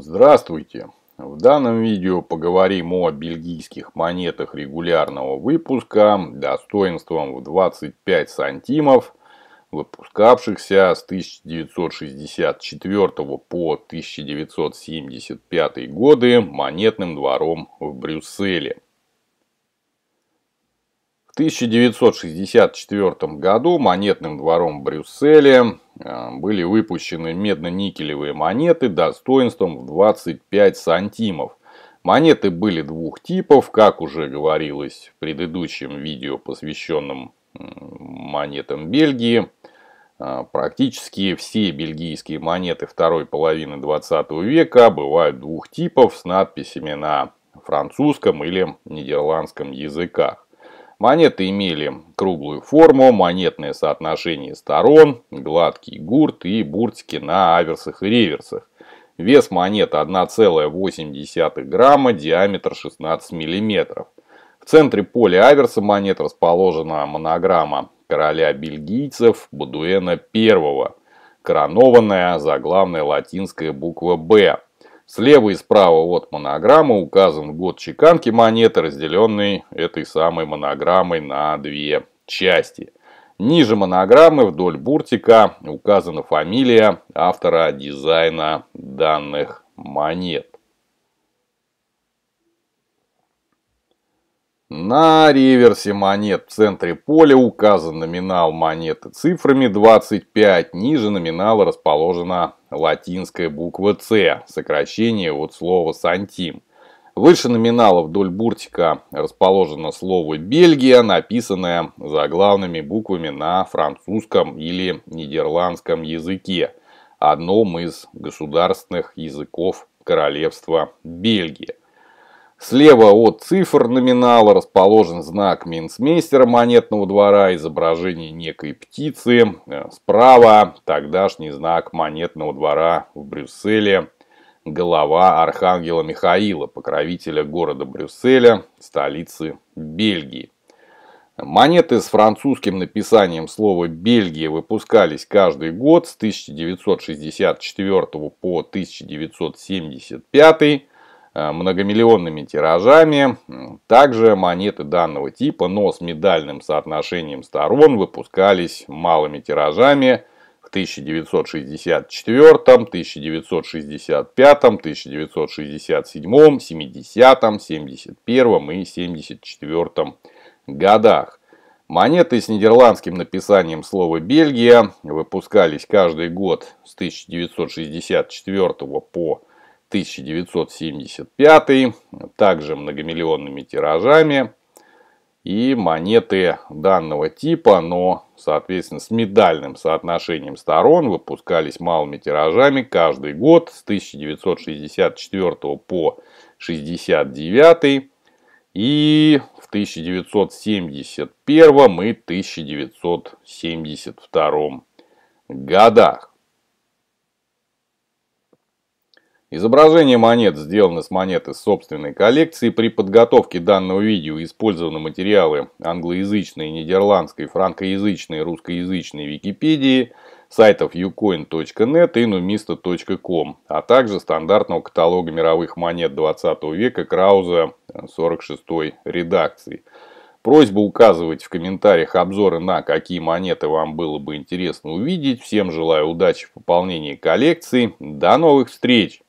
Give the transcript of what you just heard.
Здравствуйте! В данном видео поговорим о бельгийских монетах регулярного выпуска достоинством в 25 сантимов, выпускавшихся с 1964 по 1975 годы монетным двором в Брюсселе. В 1964 году монетным двором в Брюсселе были выпущены медно-никелевые монеты достоинством в 25 сантимов. Монеты были двух типов, как уже говорилось в предыдущем видео, посвященном монетам Бельгии. А, практически все бельгийские монеты второй половины 20 века бывают двух типов с надписями на французском или нидерландском языках. Монеты имели круглую форму, монетное соотношение сторон, гладкий гурт и буртики на аверсах и реверсах. Вес монет 1,8 грамма, диаметр 16 мм. В центре поля аверса монет расположена монограмма короля бельгийцев Бадуэна I, коронованная заглавная латинская буква «Б», Слева и справа от монограммы указан год чеканки монеты, разделенный этой самой монограммой на две части. Ниже монограммы вдоль буртика указана фамилия автора дизайна данных монет. На реверсе монет в центре поля указан номинал монеты цифрами 25, ниже номинала расположена латинская буква «С», сокращение от слова «сантим». Выше номинала вдоль буртика расположено слово «Бельгия», написанное заглавными буквами на французском или нидерландском языке, одном из государственных языков королевства Бельгия. Слева от цифр номинала расположен знак минсмейстера монетного двора, изображение некой птицы. Э, справа тогдашний знак монетного двора в Брюсселе, голова архангела Михаила, покровителя города Брюсселя, столицы Бельгии. Монеты с французским написанием слова «Бельгия» выпускались каждый год с 1964 по 1975 Э, многомиллионными тиражами. Также монеты данного типа, но с медальным соотношением сторон, выпускались малыми тиражами в 1964, 1965, 1967, 70, 71 и 74 годах. Монеты с нидерландским написанием слова «Бельгия» выпускались каждый год с 1964 по 1975, также многомиллионными тиражами. И монеты данного типа, но, соответственно, с медальным соотношением сторон выпускались малыми тиражами каждый год с 1964 по 1969 и в 1971 и 1972 годах. Изображение монет сделано с монет из собственной коллекции. При подготовке данного видео использованы материалы англоязычной, нидерландской, франкоязычной, русскоязычной Википедии, сайтов ucoin.net и numista.com, а также стандартного каталога мировых монет 20 века Крауза 46 редакции. Просьба указывать в комментариях обзоры на какие монеты вам было бы интересно увидеть. Всем желаю удачи в пополнении коллекции. До новых встреч!